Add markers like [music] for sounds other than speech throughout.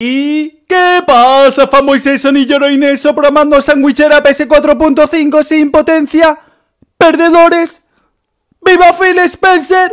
¿Y qué pasa, famoso Sony y Yoroines, programando sandwichera PS4.5 sin potencia? ¿Perdedores? ¡Viva Phil Spencer!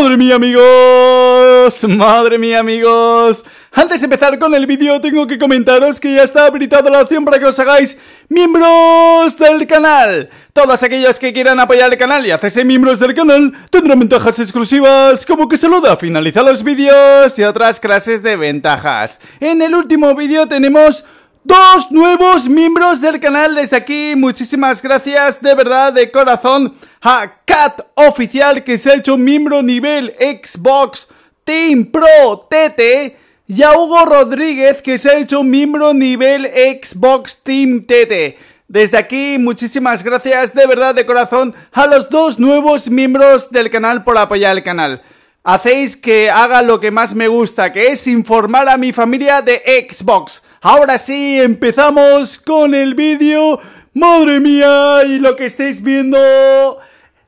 Madre mía amigos, madre mía amigos Antes de empezar con el vídeo tengo que comentaros que ya está habilitada la opción para que os hagáis miembros del canal Todas aquellas que quieran apoyar el canal y hacerse miembros del canal Tendrán ventajas exclusivas como que saluda, finaliza los vídeos y otras clases de ventajas En el último vídeo tenemos dos nuevos miembros del canal desde aquí. Muchísimas gracias de verdad, de corazón, a Cat Oficial que se ha hecho miembro nivel Xbox Team Pro TT. Y a Hugo Rodríguez que se ha hecho miembro nivel Xbox Team TT. Desde aquí, muchísimas gracias de verdad, de corazón, a los dos nuevos miembros del canal por apoyar el canal hacéis que haga lo que más me gusta, que es informar a mi familia de Xbox. Ahora sí, empezamos con el vídeo. ¡Madre mía! Y lo que estáis viendo...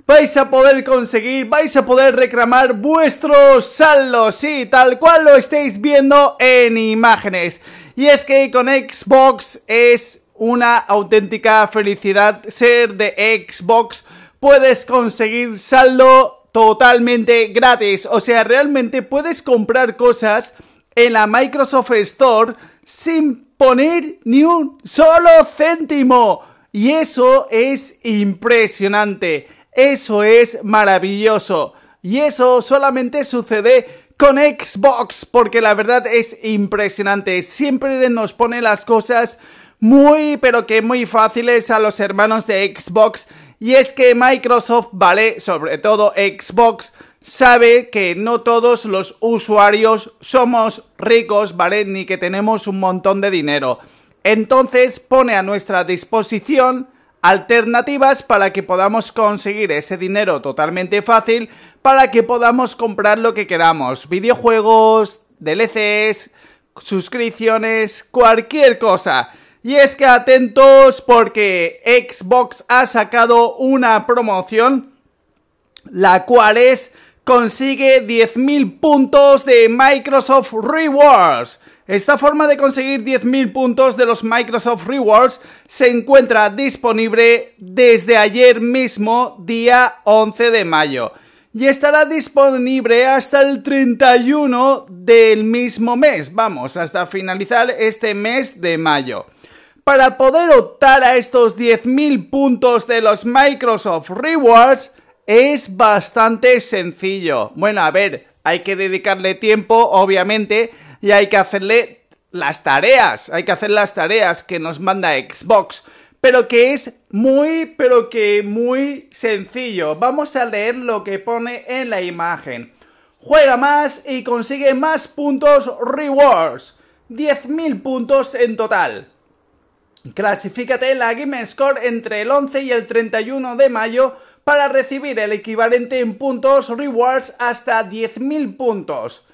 Vais a poder conseguir, vais a poder reclamar vuestros saldos, sí, tal cual lo estáis viendo en imágenes. Y es que con Xbox es una auténtica felicidad ser de Xbox. Puedes conseguir saldo totalmente gratis. O sea, realmente puedes comprar cosas en la Microsoft Store sin poner ni un solo céntimo. Y eso es impresionante, eso es maravilloso. Y eso solamente sucede con Xbox, porque la verdad es impresionante. Siempre nos pone las cosas muy, pero que muy fáciles a los hermanos de Xbox. Y es que Microsoft, vale, sobre todo Xbox, sabe que no todos los usuarios somos ricos, ¿vale? Ni que tenemos un montón de dinero. Entonces pone a nuestra disposición alternativas para que podamos conseguir ese dinero totalmente fácil, para que podamos comprar lo que queramos, videojuegos, DLCs, suscripciones, cualquier cosa. Y es que atentos porque Xbox ha sacado una promoción, la cual es consigue 10.000 puntos de Microsoft Rewards. Esta forma de conseguir 10.000 puntos de los Microsoft Rewards se encuentra disponible desde ayer mismo, día 11 de mayo, y estará disponible hasta el 31 del mismo mes, vamos, hasta finalizar este mes de mayo. Para poder optar a estos 10.000 puntos de los Microsoft Rewards, es bastante sencillo. Bueno, a ver, hay que dedicarle tiempo, obviamente, y hay que hacerle las tareas, hay que hacer las tareas que nos manda Xbox, pero que es muy, pero que muy sencillo. Vamos a leer lo que pone en la imagen. Juega más y consigue más puntos rewards. 10.000 puntos en total. Clasifícate en la Game Score entre el 11 y el 31 de mayo para recibir el equivalente en puntos rewards hasta 10.000 puntos.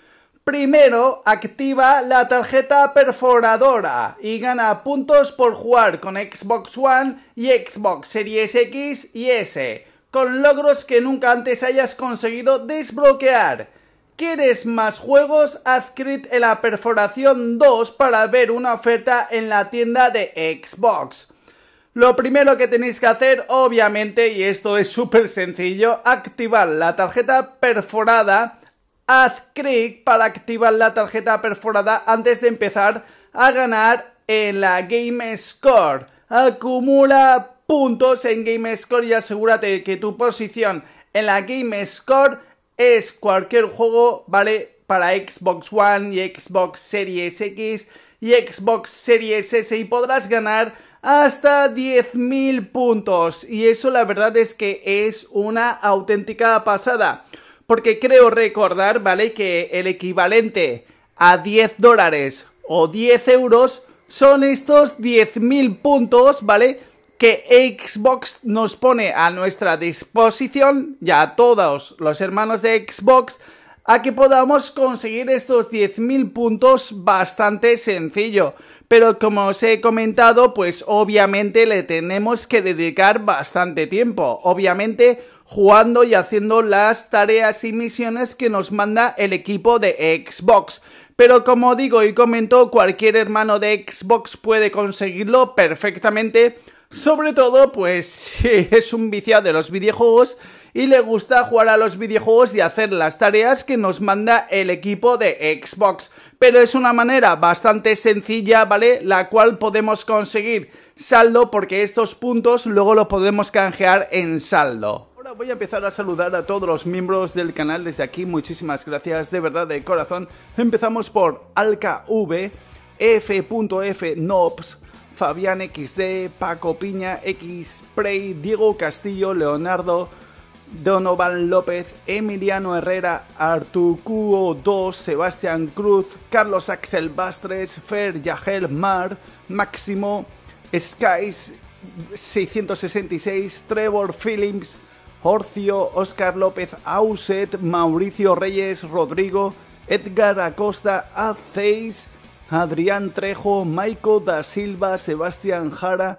Primero, activa la tarjeta perforadora y gana puntos por jugar con Xbox One y Xbox Series X y S, con logros que nunca antes hayas conseguido desbloquear. ¿Quieres más juegos? clic en la perforación 2 para ver una oferta en la tienda de Xbox. Lo primero que tenéis que hacer, obviamente, y esto es súper sencillo, activar la tarjeta perforada, haz clic para activar la tarjeta perforada antes de empezar a ganar en la Game Score. Acumula puntos en Game Score y asegúrate que tu posición en la Game Score es cualquier juego, ¿vale? Para Xbox One y Xbox Series X y Xbox Series S y podrás ganar hasta 10.000 puntos. Y eso la verdad es que es una auténtica pasada. Porque creo recordar, ¿vale? Que el equivalente a 10 dólares o 10 euros son estos 10.000 puntos, ¿vale? Que Xbox nos pone a nuestra disposición, ya todos los hermanos de Xbox, a que podamos conseguir estos 10.000 puntos bastante sencillo. Pero como os he comentado, pues obviamente le tenemos que dedicar bastante tiempo. Obviamente jugando y haciendo las tareas y misiones que nos manda el equipo de Xbox. Pero como digo y comentó cualquier hermano de Xbox puede conseguirlo perfectamente. Sobre todo, pues, [laughs] si es un viciado de los videojuegos y le gusta jugar a los videojuegos y hacer las tareas que nos manda el equipo de Xbox. Pero es una manera bastante sencilla, ¿vale? La cual podemos conseguir saldo porque estos puntos luego los podemos canjear en saldo Ahora voy a empezar a saludar a todos los miembros del canal desde aquí. Muchísimas gracias, de verdad, de corazón. Empezamos por AlcaV, F.FNobs, Fabián XD, Paco Piña, Diego Castillo, Leonardo, Donovan López, Emiliano Herrera, Artucuo 2, Sebastián Cruz, Carlos Axel Bastres, Fer Yagel Mar, Máximo, Skies 666, Trevor Phillips, Orcio, Oscar López Auset, Mauricio Reyes, Rodrigo, Edgar Acosta, Aceis, Adrián Trejo, Maico da Silva, Sebastián Jara,